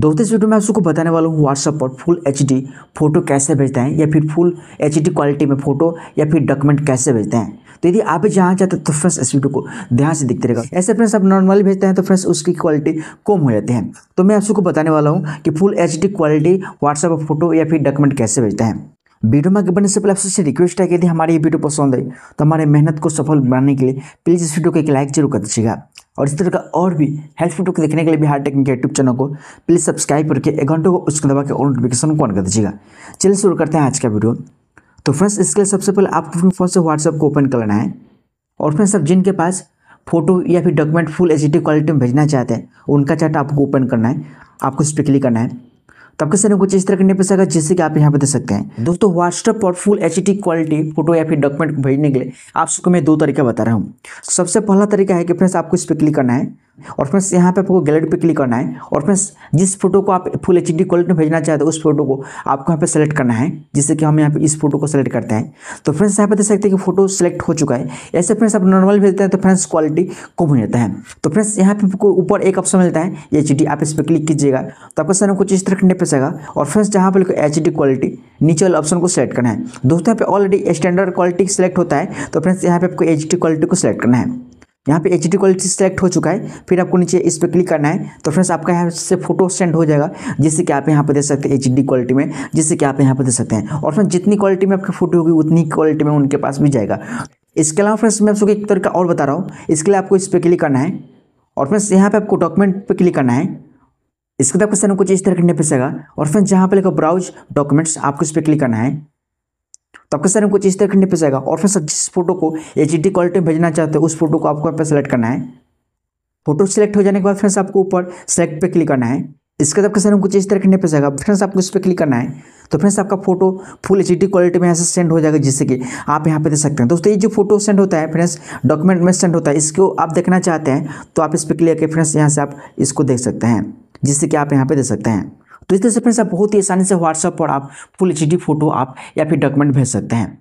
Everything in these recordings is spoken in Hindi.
दोस्तों इस वीडियो में आप सबको बताने वाला हूँ व्हाट्सअप पर फुल एचडी फोटो कैसे भेजते हैं या फिर फुल एचडी क्वालिटी में फोटो या फिर डॉक्यूमेंट कैसे भेजते हैं तो यदि आप जहाँ चाहते तो फ्रेंड्स इस वीडियो को ध्यान से दिखते रहेगा ऐसे फ्रेंड्स आप नॉर्मली भेजते हैं तो फ्रेंड्स उसकी क्वालिटी कम हो जाती है तो मैं आप सबको बताने वाला हूँ कि फुल एच क्वालिटी व्हाट्सएप पर फोटो या फिर डॉक्यूमेंट कैसे भेजते हैं वीडियो में आगे से पहले आपसे रिक्वेस्ट है कि यदि हमारी ये वीडियो पसंद आई तो हमारे मेहनत को सफल बनाने के लिए प्लीज़ इस वीडियो को एक लाइक जरूर कर दीजिएगा और इस तरह का और भी हेल्पफुल को देखने के लिए बिहार टेक्निक यूट्यूब चैनल को प्लीज़ सब्सक्राइब करके एक घंटों को उसको दबा के और नोटिफिकेशन को ऑन कर दीजिएगा चलिए शुरू करते हैं आज का वीडियो तो फ्रेंड्स इसके लिए सबसे पहले आपको अपने फ़ोन से व्हाट्सएप को ओपन करना है और फ्रेंड्स आप जिनके पास फोटो या फिर डॉक्यूमेंट फुल एच क्वालिटी में भेजना चाहते हैं उनका चार्ट आपको ओपन करना है आपको इस पर क्लिक करना है तो आपके सामने कुछ इस तरह का इंटरफेस आएगा जिससे कि आप यहाँ पे दे सकते हैं दोस्तों व्हाट्सअप पर फुल एच क्वालिटी फोटो या फिर डॉक्यूमेंट भेजने के लिए आप सबको मैं दो तरीका बता रहा हूँ सबसे पहला तरीका है कि फ्रेंड्स आपको इस पर क्लिक करना है और फ्रेंड्स यहाँ पे आपको गैलरी पे क्लिक करना है और फ्रेंड्स जिस फोटो को आप फुल एच डी क्वालिटी में भेजना चाहते हो उस फोटो को आपको यहाँ पे सेलेक्ट करना है जिससे कि हम यहाँ पे इस फोटो को सेलेक्ट करते हैं तो फ्रेंड्स यहाँ पे देख सकते हैं कि फोटो सेलेक्ट हो चुका है ऐसे फ्रेंड्स आप नॉर्मल भेजते हैं तो फ्रेंड्स क्वालिटी कम हो जाता है तो फ्रेंड्स यहाँ पे आपको ऊपर एक ऑप्शन मिलता है एच आप इस पर क्लिक कीजिएगा तो आपका सर कुछ इस तरह करने पैसेगा और फ्रेंड्स जहाँ पर एच क्वालिटी नीचे वाले ऑप्शन को सेलेक्ट करना है दोस्तों यहाँ पे ऑलरेडी स्टैंडर्ड क्वालिटी सेलेक्ट होता है तो फ्रेंड्स यहाँ पे आपको एच क्वालिटी को सेलेक्ट करना है यहाँ पे एच डी क्वालिटी सेलेक्ट हो चुका है फिर आपको नीचे इस पर क्लिक करना है तो फ्रेंड्स आपका यहाँ से फोटो सेंड हो जाएगा जिससे कि आप यहाँ पर दे सकते हैं एच डी क्वालिटी में जिससे कि आप यहाँ पर दे सकते हैं और फ्रेंड्स जितनी क्वालिटी में आपकी फोटो होगी उतनी क्वालिटी में उनके पास भी जाएगा इसके अलावा फ्रेंड्स मैं आपको एक तरीका और बता रहा हूँ इसके लिए आपको इस पर क्लिक करना है और फ्रेंड्स यहाँ पर आपको डॉक्यूमेंट पर क्लिक करना है इसके बाद आपको सर कुछ इस तरह करने पेगा और फ्रेंड्स जहाँ पर लिखो ब्राउज डॉक्यूमेंट्स आपको इस पर क्लिक करना है तो आपके सर कुछ इस तरह पे जाएगा और फिर सर जिस फोटो को एच क्वालिटी में भेजना चाहते हो उस फोटो को आपको यहाँ पर सेलेक्ट करना है फोटो सेलेक्ट हो जाने के बाद फ्रेंड्स आपको ऊपर सेलेक्ट पे क्लिक करना है इसके बाद आपके सर कुछ इस तरह करने जाएगा फ्रेंड्स आपको इस पर क्लिक करना है तो फ्रेंड्स आपका फोटो फुल एच क्वालिटी में यहाँ से सेंड हो जाएगा जिससे कि आप यहाँ पे दे सकते हैं दोस्तों ये जो फोटो सेंड होता है फ्रेंड्स डॉक्यूमेंट में सेंड होता है इसको आप देखना चाहते हैं तो आप इस पर क्लिक करके फ्रेंड्स यहाँ से आप इसको देख सकते हैं जिससे कि आप यहाँ पे दे सकते हैं तो इस तरह से फ्रेंड्स आप बहुत ही आसानी से व्हाट्सअप पर आप फुल एच फोटो आप या फिर डॉक्यूमेंट भेज सकते हैं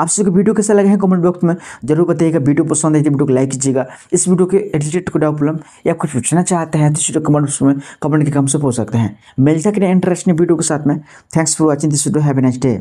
आप सभी को वीडियो कैसा लगे हैं कमेंट बॉक्स में जरूर बताइएगा वीडियो पसंद आई तो वीडियो को लाइक कीजिएगा इस वीडियो के एडिटेड को डाउट प्रॉब्लम या कुछ पूछना चाहते हैं तो इस वीडियो कमेंट बॉक्स में कमेंट के कम से पूछ सकते हैं मिल सकते हैं इंटरेस्टिंग वीडियो के साथ में thanks for watching this video have a next day